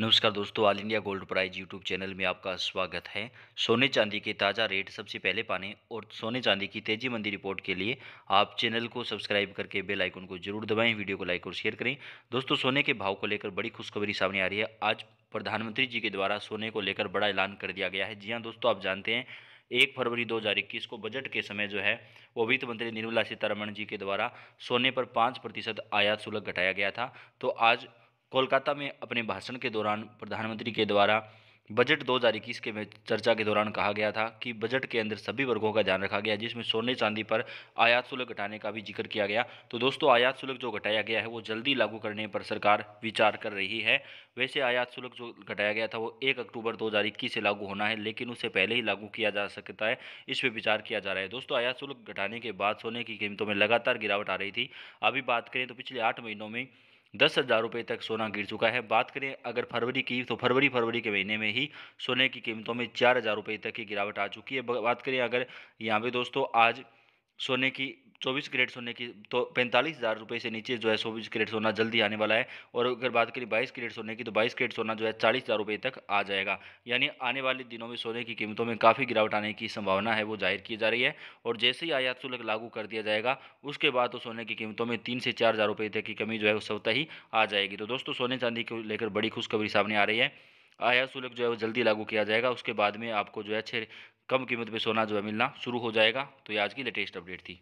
नमस्कार दोस्तों all India gold prize YouTube channel में आपका स्वागत है सोने चांदी के ताज़ा रेट सबसे पहले पाने और सोने चांदी की तेजी मंदी रिपोर्ट के लिए आप चैनल को सब्सक्राइब करके बेल आइकन को जरूर दबाएं वीडियो को लाइक और शेयर करें दोस्तों सोने के भाव को लेकर बड़ी खुशखबरी सामने आ रही है आज प्रधानमंत्री जी के द्वारा सोने को लेकर बड़ा ऐलान कर दिया गया है जी हाँ दोस्तों आप जानते हैं एक फरवरी दो को बजट के समय जो है वो वित्त मंत्री निर्मला सीतारमण जी के द्वारा सोने पर पाँच प्रतिशत आयात शुल्क घटाया गया था तो आज कोलकाता में अपने भाषण के दौरान प्रधानमंत्री के द्वारा बजट 2021 के चर्चा के दौरान कहा गया था कि बजट के अंदर सभी वर्गों का ध्यान रखा गया जिसमें सोने चांदी पर आयात शुल्क घटाने का भी जिक्र किया गया तो दोस्तों आयात शुल्क जो घटाया गया है वो जल्दी लागू करने पर सरकार विचार कर रही है वैसे आयात शुल्क जो घटाया गया था वो एक अक्टूबर 2021 से लागू होना है लेकिन उसे पहले ही लागू किया जा सकता है इस पर विचार किया जा रहा है दोस्तों आयात शुल्क घटाने के बाद सोने की कीमतों में लगातार गिरावट आ रही थी अभी बात करें तो पिछले आठ महीनों में दस हज़ार रुपये तक सोना गिर चुका है बात करें अगर फरवरी की तो फरवरी फरवरी के महीने में ही सोने की कीमतों में चार हज़ार रुपये तक की गिरावट आ चुकी है बात करें अगर यहाँ पे दोस्तों आज सोने की चौबीस कैरेट सोने की तो पैंतालीस हज़ार रुपये से नीचे जो है चौबीस कैरेट सोना जल्दी आने वाला है और अगर बात करें बाईस कैरेट सोने की तो बाईस कैरेट सोना जो है चालीस हज़ार रुपये तक आ जाएगा यानी आने वाले दिनों में सोने की कीमतों में काफ़ी गिरावट आने की संभावना है वो जाहिर की जा रही है और जैसे ही आयात शुल्क लागू कर दिया जाएगा उसके बाद तो सोने की कीमतों में तीन से चार हज़ार रुपये तक की कमी जो है उस स्वतः ही आ जाएगी तो दोस्तों सोने चांदी को लेकर बड़ी खुशखबरी सामने आ रही है आयात शुल्क जो है वो जल्दी लागू किया जाएगा उसके बाद में आपको जो है अच्छे कम कीमत पे सोना जो है मिलना शुरू हो जाएगा तो ये आज की लेटेस्ट अपडेट थी